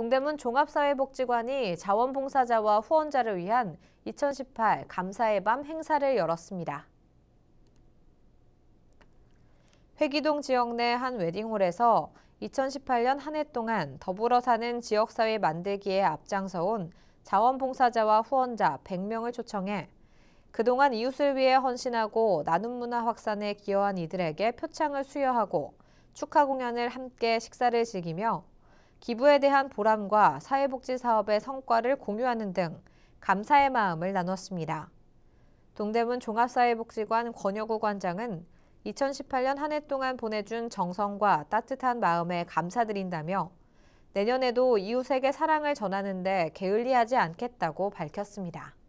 동대문 종합사회복지관이 자원봉사자와 후원자를 위한 2018 감사의 밤 행사를 열었습니다. 회기동 지역 내 한 웨딩홀에서 2018년 한 해 동안 더불어 사는 지역사회 만들기에 앞장서 온 자원봉사자와 후원자 100명을 초청해 그동안 이웃을 위해 헌신하고 나눔 문화 확산에 기여한 이들에게 표창을 수여하고 축하 공연을 함께 식사를 즐기며 기부에 대한 보람과 사회복지 사업의 성과를 공유하는 등 감사의 마음을 나눴습니다. 동대문 종합사회복지관 권여구 관장은 2018년 한 해 동안 보내준 정성과 따뜻한 마음에 감사드린다며 내년에도 이웃에게 사랑을 전하는데 게을리하지 않겠다고 밝혔습니다.